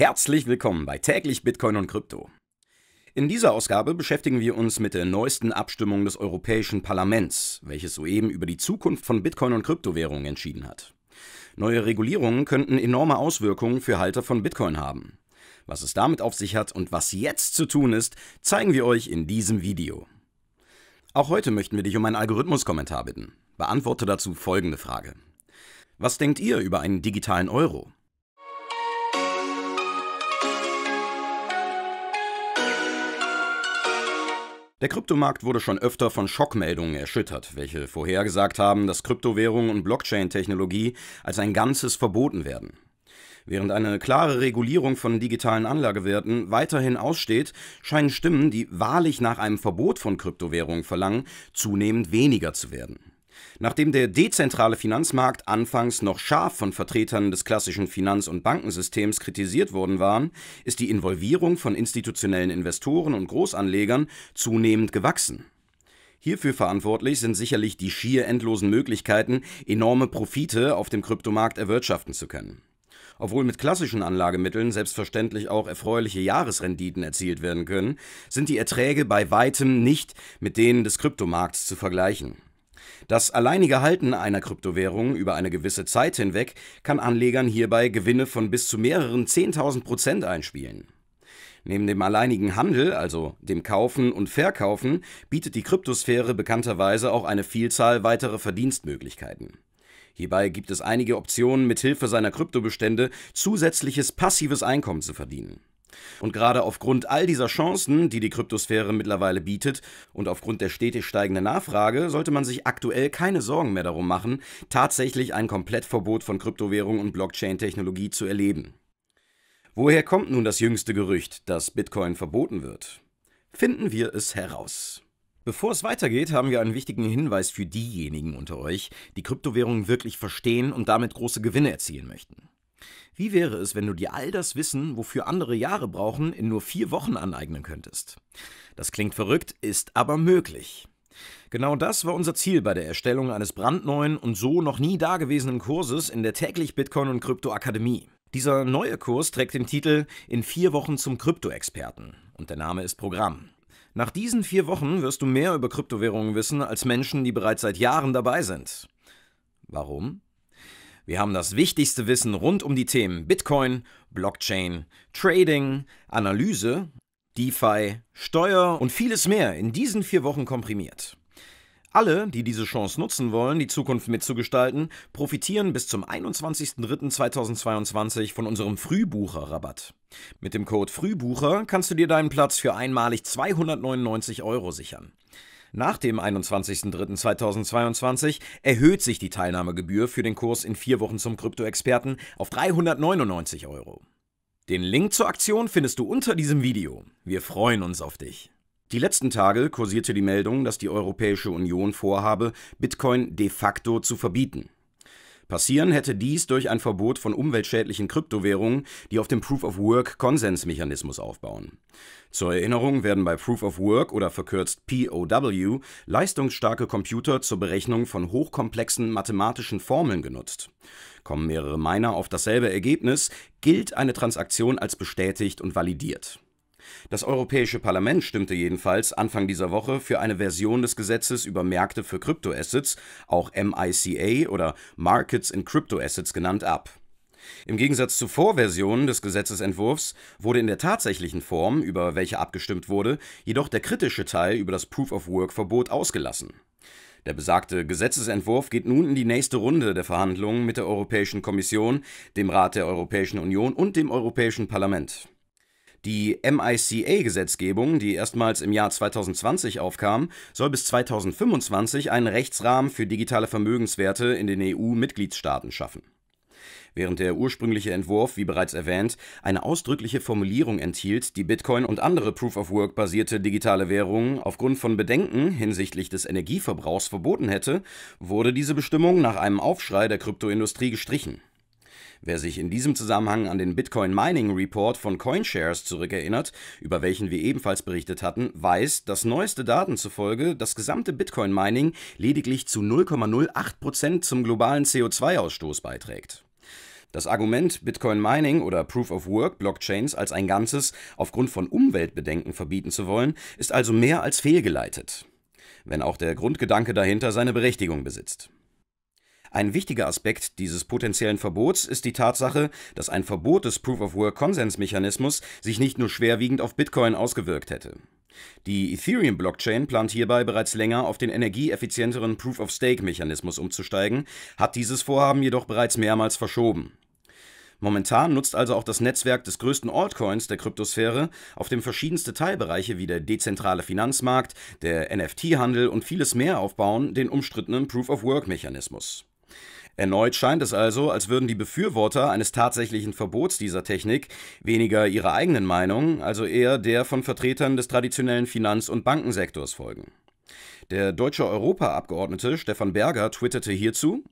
Herzlich willkommen bei täglich Bitcoin und Krypto. In dieser Ausgabe beschäftigen wir uns mit der neuesten Abstimmung des Europäischen Parlaments, welches soeben über die Zukunft von Bitcoin und Kryptowährungen entschieden hat. Neue Regulierungen könnten enorme Auswirkungen für Halter von Bitcoin haben. Was es damit auf sich hat und was jetzt zu tun ist, zeigen wir euch in diesem Video. Auch heute möchten wir dich um einen Algorithmus-Kommentar bitten. Beantworte dazu folgende Frage. Was denkt ihr über einen digitalen Euro? Der Kryptomarkt wurde schon öfter von Schockmeldungen erschüttert, welche vorhergesagt haben, dass Kryptowährungen und Blockchain-Technologie als ein Ganzes verboten werden. Während eine klare Regulierung von digitalen Anlagewerten weiterhin aussteht, scheinen Stimmen, die wahrlich nach einem Verbot von Kryptowährungen verlangen, zunehmend weniger zu werden. Nachdem der dezentrale Finanzmarkt anfangs noch scharf von Vertretern des klassischen Finanz- und Bankensystems kritisiert worden war, ist die Involvierung von institutionellen Investoren und Großanlegern zunehmend gewachsen. Hierfür verantwortlich sind sicherlich die schier endlosen Möglichkeiten, enorme Profite auf dem Kryptomarkt erwirtschaften zu können. Obwohl mit klassischen Anlagemitteln selbstverständlich auch erfreuliche Jahresrenditen erzielt werden können, sind die Erträge bei weitem nicht mit denen des Kryptomarkts zu vergleichen. Das alleinige Halten einer Kryptowährung über eine gewisse Zeit hinweg kann Anlegern hierbei Gewinne von bis zu mehreren 10.000 Prozent einspielen. Neben dem alleinigen Handel, also dem Kaufen und Verkaufen, bietet die Kryptosphäre bekannterweise auch eine Vielzahl weiterer Verdienstmöglichkeiten. Hierbei gibt es einige Optionen, mithilfe seiner Kryptobestände zusätzliches passives Einkommen zu verdienen. Und gerade aufgrund all dieser Chancen, die die Kryptosphäre mittlerweile bietet und aufgrund der stetig steigenden Nachfrage, sollte man sich aktuell keine Sorgen mehr darum machen, tatsächlich ein Komplettverbot von Kryptowährung und Blockchain-Technologie zu erleben. Woher kommt nun das jüngste Gerücht, dass Bitcoin verboten wird? Finden wir es heraus. Bevor es weitergeht, haben wir einen wichtigen Hinweis für diejenigen unter euch, die Kryptowährungen wirklich verstehen und damit große Gewinne erzielen möchten. Wie wäre es, wenn du dir all das Wissen, wofür andere Jahre brauchen, in nur vier Wochen aneignen könntest? Das klingt verrückt, ist aber möglich. Genau das war unser Ziel bei der Erstellung eines brandneuen und so noch nie dagewesenen Kurses in der täglich Bitcoin und Krypto Akademie. Dieser neue Kurs trägt den Titel In vier Wochen zum Krypto-Experten und der Name ist Programm. Nach diesen vier Wochen wirst du mehr über Kryptowährungen wissen als Menschen, die bereits seit Jahren dabei sind. Warum? Wir haben das wichtigste Wissen rund um die Themen Bitcoin, Blockchain, Trading, Analyse, DeFi, Steuer und vieles mehr in diesen vier Wochen komprimiert. Alle, die diese Chance nutzen wollen, die Zukunft mitzugestalten, profitieren bis zum 21.03.2022 von unserem Frühbucher-Rabatt. Mit dem Code Frühbucher kannst du dir deinen Platz für einmalig 299 Euro sichern. Nach dem 21.03.2022 erhöht sich die Teilnahmegebühr für den Kurs in vier Wochen zum Kryptoexperten auf 399 Euro. Den Link zur Aktion findest du unter diesem Video. Wir freuen uns auf dich. Die letzten Tage kursierte die Meldung, dass die Europäische Union vorhabe, Bitcoin de facto zu verbieten. Passieren hätte dies durch ein Verbot von umweltschädlichen Kryptowährungen, die auf dem Proof-of-Work-Konsensmechanismus aufbauen. Zur Erinnerung werden bei Proof-of-Work oder verkürzt POW leistungsstarke Computer zur Berechnung von hochkomplexen mathematischen Formeln genutzt. Kommen mehrere Miner auf dasselbe Ergebnis, gilt eine Transaktion als bestätigt und validiert. Das Europäische Parlament stimmte jedenfalls Anfang dieser Woche für eine Version des Gesetzes über Märkte für Kryptoassets, auch MICA oder Markets in Cryptoassets genannt, ab. Im Gegensatz zu Vorversionen des Gesetzesentwurfs wurde in der tatsächlichen Form, über welche abgestimmt wurde, jedoch der kritische Teil über das Proof-of-Work-Verbot ausgelassen. Der besagte Gesetzesentwurf geht nun in die nächste Runde der Verhandlungen mit der Europäischen Kommission, dem Rat der Europäischen Union und dem Europäischen Parlament. Die MICA-Gesetzgebung, die erstmals im Jahr 2020 aufkam, soll bis 2025 einen Rechtsrahmen für digitale Vermögenswerte in den EU-Mitgliedstaaten schaffen. Während der ursprüngliche Entwurf, wie bereits erwähnt, eine ausdrückliche Formulierung enthielt, die Bitcoin und andere Proof-of-Work-basierte digitale Währungen aufgrund von Bedenken hinsichtlich des Energieverbrauchs verboten hätte, wurde diese Bestimmung nach einem Aufschrei der Kryptoindustrie gestrichen. Wer sich in diesem Zusammenhang an den Bitcoin Mining Report von CoinShares zurückerinnert, über welchen wir ebenfalls berichtet hatten, weiß, dass neueste Daten zufolge das gesamte Bitcoin Mining lediglich zu 0,08% zum globalen CO2-Ausstoß beiträgt. Das Argument, Bitcoin Mining oder Proof of Work Blockchains als ein Ganzes aufgrund von Umweltbedenken verbieten zu wollen, ist also mehr als fehlgeleitet. Wenn auch der Grundgedanke dahinter seine Berechtigung besitzt. Ein wichtiger Aspekt dieses potenziellen Verbots ist die Tatsache, dass ein Verbot des Proof-of-Work-Konsensmechanismus sich nicht nur schwerwiegend auf Bitcoin ausgewirkt hätte. Die Ethereum-Blockchain plant hierbei bereits länger auf den energieeffizienteren Proof-of-Stake-Mechanismus umzusteigen, hat dieses Vorhaben jedoch bereits mehrmals verschoben. Momentan nutzt also auch das Netzwerk des größten Altcoins der Kryptosphäre, auf dem verschiedenste Teilbereiche wie der dezentrale Finanzmarkt, der NFT-Handel und vieles mehr aufbauen, den umstrittenen Proof-of-Work-Mechanismus. Erneut scheint es also, als würden die Befürworter eines tatsächlichen Verbots dieser Technik weniger ihrer eigenen Meinung, also eher der von Vertretern des traditionellen Finanz- und Bankensektors folgen. Der deutsche Europaabgeordnete Stefan Berger twitterte hierzu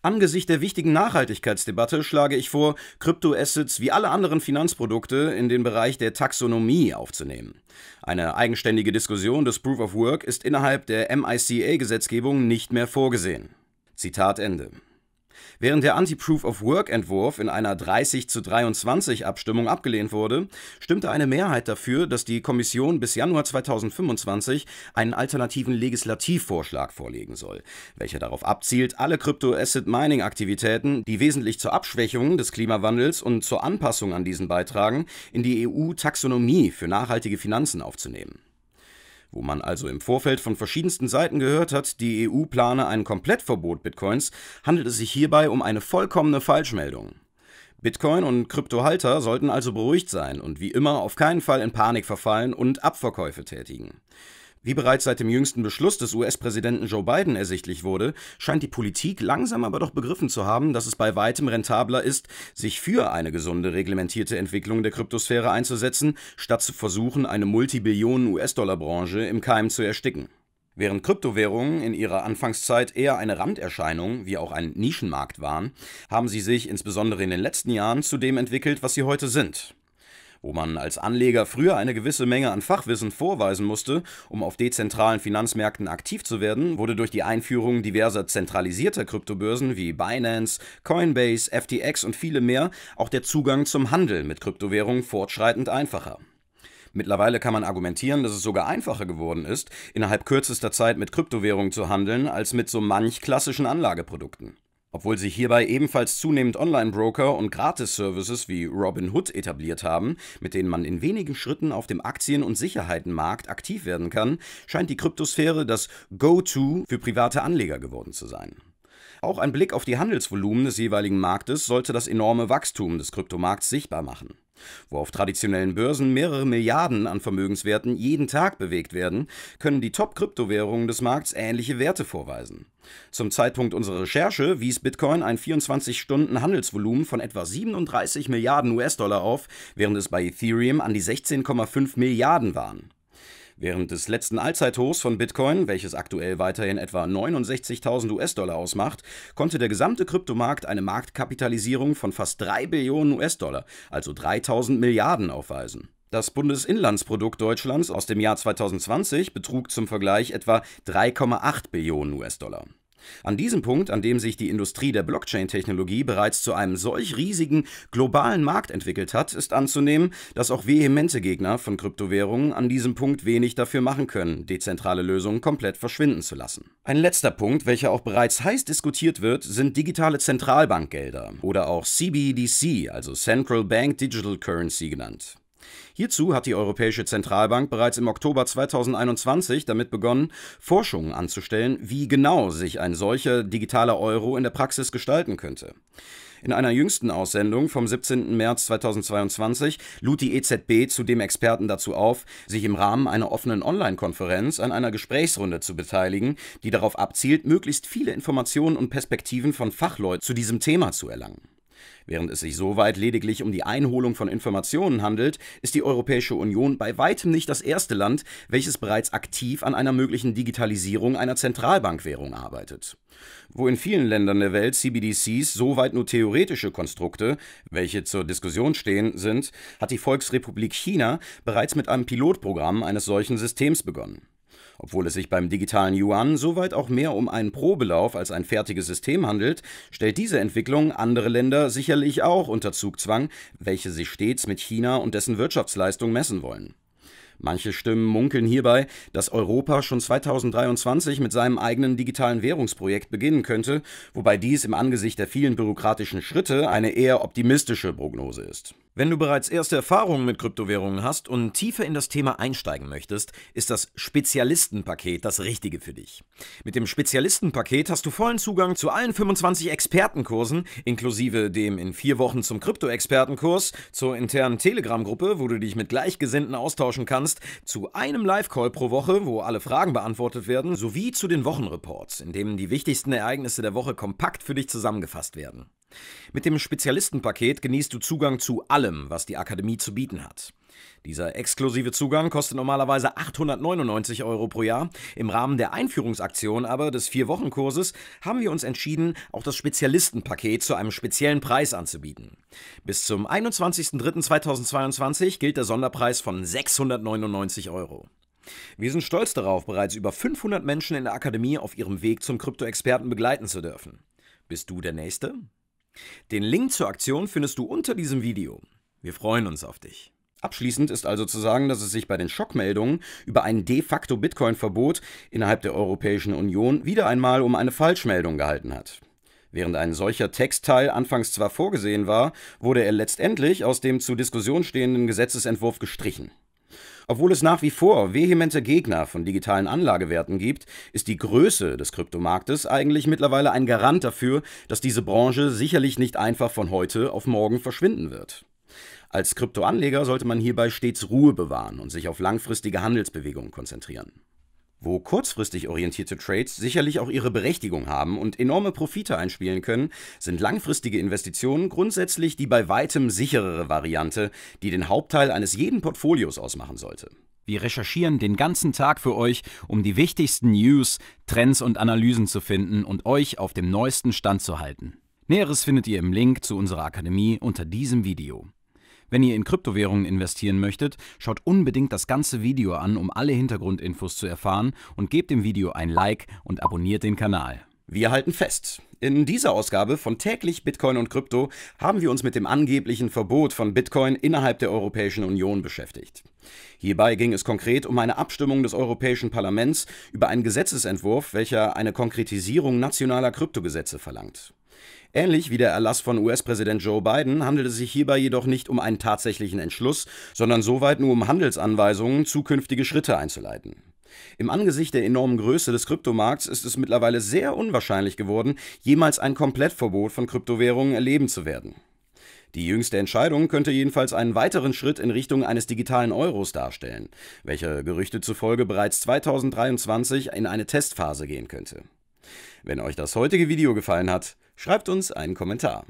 Angesichts der wichtigen Nachhaltigkeitsdebatte schlage ich vor, Kryptoassets wie alle anderen Finanzprodukte in den Bereich der Taxonomie aufzunehmen. Eine eigenständige Diskussion des Proof of Work ist innerhalb der MICA-Gesetzgebung nicht mehr vorgesehen. Zitat Ende. Während der Anti-Proof-of-Work-Entwurf in einer 30 zu 23 Abstimmung abgelehnt wurde, stimmte eine Mehrheit dafür, dass die Kommission bis Januar 2025 einen alternativen Legislativvorschlag vorlegen soll, welcher darauf abzielt, alle Crypto-Asset-Mining-Aktivitäten, die wesentlich zur Abschwächung des Klimawandels und zur Anpassung an diesen beitragen, in die EU-Taxonomie für nachhaltige Finanzen aufzunehmen. Wo man also im Vorfeld von verschiedensten Seiten gehört hat, die EU plane ein Komplettverbot Bitcoins, handelt es sich hierbei um eine vollkommene Falschmeldung. Bitcoin und Kryptohalter sollten also beruhigt sein und wie immer auf keinen Fall in Panik verfallen und Abverkäufe tätigen. Wie bereits seit dem jüngsten Beschluss des US-Präsidenten Joe Biden ersichtlich wurde, scheint die Politik langsam aber doch begriffen zu haben, dass es bei weitem rentabler ist, sich für eine gesunde reglementierte Entwicklung der Kryptosphäre einzusetzen, statt zu versuchen, eine Multibillionen US-Dollar-Branche im Keim zu ersticken. Während Kryptowährungen in ihrer Anfangszeit eher eine Randerscheinung wie auch ein Nischenmarkt waren, haben sie sich insbesondere in den letzten Jahren zu dem entwickelt, was sie heute sind wo man als Anleger früher eine gewisse Menge an Fachwissen vorweisen musste, um auf dezentralen Finanzmärkten aktiv zu werden, wurde durch die Einführung diverser zentralisierter Kryptobörsen wie Binance, Coinbase, FTX und viele mehr auch der Zugang zum Handel mit Kryptowährungen fortschreitend einfacher. Mittlerweile kann man argumentieren, dass es sogar einfacher geworden ist, innerhalb kürzester Zeit mit Kryptowährungen zu handeln, als mit so manch klassischen Anlageprodukten. Obwohl sich hierbei ebenfalls zunehmend Online-Broker und Gratis-Services wie Robinhood etabliert haben, mit denen man in wenigen Schritten auf dem Aktien- und Sicherheitenmarkt aktiv werden kann, scheint die Kryptosphäre das Go-To für private Anleger geworden zu sein. Auch ein Blick auf die Handelsvolumen des jeweiligen Marktes sollte das enorme Wachstum des Kryptomarkts sichtbar machen. Wo auf traditionellen Börsen mehrere Milliarden an Vermögenswerten jeden Tag bewegt werden, können die Top-Kryptowährungen des Markts ähnliche Werte vorweisen. Zum Zeitpunkt unserer Recherche wies Bitcoin ein 24-Stunden-Handelsvolumen von etwa 37 Milliarden US-Dollar auf, während es bei Ethereum an die 16,5 Milliarden waren. Während des letzten Allzeithochs von Bitcoin, welches aktuell weiterhin etwa 69.000 US-Dollar ausmacht, konnte der gesamte Kryptomarkt eine Marktkapitalisierung von fast 3 Billionen US-Dollar, also 3.000 Milliarden, aufweisen. Das Bundesinlandsprodukt Deutschlands aus dem Jahr 2020 betrug zum Vergleich etwa 3,8 Billionen US-Dollar. An diesem Punkt, an dem sich die Industrie der Blockchain-Technologie bereits zu einem solch riesigen globalen Markt entwickelt hat, ist anzunehmen, dass auch vehemente Gegner von Kryptowährungen an diesem Punkt wenig dafür machen können, dezentrale Lösungen komplett verschwinden zu lassen. Ein letzter Punkt, welcher auch bereits heiß diskutiert wird, sind digitale Zentralbankgelder oder auch CBDC, also Central Bank Digital Currency genannt. Hierzu hat die Europäische Zentralbank bereits im Oktober 2021 damit begonnen, Forschungen anzustellen, wie genau sich ein solcher digitaler Euro in der Praxis gestalten könnte. In einer jüngsten Aussendung vom 17. März 2022 lud die EZB zudem Experten dazu auf, sich im Rahmen einer offenen Online-Konferenz an einer Gesprächsrunde zu beteiligen, die darauf abzielt, möglichst viele Informationen und Perspektiven von Fachleuten zu diesem Thema zu erlangen. Während es sich soweit lediglich um die Einholung von Informationen handelt, ist die Europäische Union bei weitem nicht das erste Land, welches bereits aktiv an einer möglichen Digitalisierung einer Zentralbankwährung arbeitet. Wo in vielen Ländern der Welt CBDCs soweit nur theoretische Konstrukte, welche zur Diskussion stehen, sind, hat die Volksrepublik China bereits mit einem Pilotprogramm eines solchen Systems begonnen. Obwohl es sich beim digitalen Yuan soweit auch mehr um einen Probelauf als ein fertiges System handelt, stellt diese Entwicklung andere Länder sicherlich auch unter Zugzwang, welche sich stets mit China und dessen Wirtschaftsleistung messen wollen. Manche Stimmen munkeln hierbei, dass Europa schon 2023 mit seinem eigenen digitalen Währungsprojekt beginnen könnte, wobei dies im Angesicht der vielen bürokratischen Schritte eine eher optimistische Prognose ist. Wenn du bereits erste Erfahrungen mit Kryptowährungen hast und tiefer in das Thema einsteigen möchtest, ist das Spezialistenpaket das Richtige für dich. Mit dem Spezialistenpaket hast du vollen Zugang zu allen 25 Expertenkursen, inklusive dem in vier Wochen zum Krypto-Expertenkurs, zur internen Telegram-Gruppe, wo du dich mit Gleichgesinnten austauschen kannst, zu einem Live-Call pro Woche, wo alle Fragen beantwortet werden, sowie zu den Wochenreports, in denen die wichtigsten Ereignisse der Woche kompakt für dich zusammengefasst werden. Mit dem Spezialistenpaket genießt du Zugang zu allem, was die Akademie zu bieten hat. Dieser exklusive Zugang kostet normalerweise 899 Euro pro Jahr. Im Rahmen der Einführungsaktion aber des Vier-Wochen-Kurses haben wir uns entschieden, auch das Spezialistenpaket zu einem speziellen Preis anzubieten. Bis zum 21.03.2022 gilt der Sonderpreis von 699 Euro. Wir sind stolz darauf, bereits über 500 Menschen in der Akademie auf ihrem Weg zum Krypto-Experten begleiten zu dürfen. Bist du der Nächste? Den Link zur Aktion findest du unter diesem Video. Wir freuen uns auf dich. Abschließend ist also zu sagen, dass es sich bei den Schockmeldungen über ein de facto Bitcoin-Verbot innerhalb der Europäischen Union wieder einmal um eine Falschmeldung gehalten hat. Während ein solcher Textteil anfangs zwar vorgesehen war, wurde er letztendlich aus dem zur Diskussion stehenden Gesetzesentwurf gestrichen. Obwohl es nach wie vor vehemente Gegner von digitalen Anlagewerten gibt, ist die Größe des Kryptomarktes eigentlich mittlerweile ein Garant dafür, dass diese Branche sicherlich nicht einfach von heute auf morgen verschwinden wird. Als Kryptoanleger sollte man hierbei stets Ruhe bewahren und sich auf langfristige Handelsbewegungen konzentrieren wo kurzfristig orientierte Trades sicherlich auch ihre Berechtigung haben und enorme Profite einspielen können, sind langfristige Investitionen grundsätzlich die bei weitem sicherere Variante, die den Hauptteil eines jeden Portfolios ausmachen sollte. Wir recherchieren den ganzen Tag für euch, um die wichtigsten News, Trends und Analysen zu finden und euch auf dem neuesten Stand zu halten. Näheres findet ihr im Link zu unserer Akademie unter diesem Video. Wenn ihr in Kryptowährungen investieren möchtet, schaut unbedingt das ganze Video an, um alle Hintergrundinfos zu erfahren und gebt dem Video ein Like und abonniert den Kanal. Wir halten fest. In dieser Ausgabe von täglich Bitcoin und Krypto haben wir uns mit dem angeblichen Verbot von Bitcoin innerhalb der Europäischen Union beschäftigt. Hierbei ging es konkret um eine Abstimmung des Europäischen Parlaments über einen Gesetzesentwurf, welcher eine Konkretisierung nationaler Kryptogesetze verlangt. Ähnlich wie der Erlass von US-Präsident Joe Biden handelt es sich hierbei jedoch nicht um einen tatsächlichen Entschluss, sondern soweit nur um Handelsanweisungen, zukünftige Schritte einzuleiten. Im Angesicht der enormen Größe des Kryptomarkts ist es mittlerweile sehr unwahrscheinlich geworden, jemals ein Komplettverbot von Kryptowährungen erleben zu werden. Die jüngste Entscheidung könnte jedenfalls einen weiteren Schritt in Richtung eines digitalen Euros darstellen, welcher Gerüchte zufolge bereits 2023 in eine Testphase gehen könnte. Wenn euch das heutige Video gefallen hat, Schreibt uns einen Kommentar.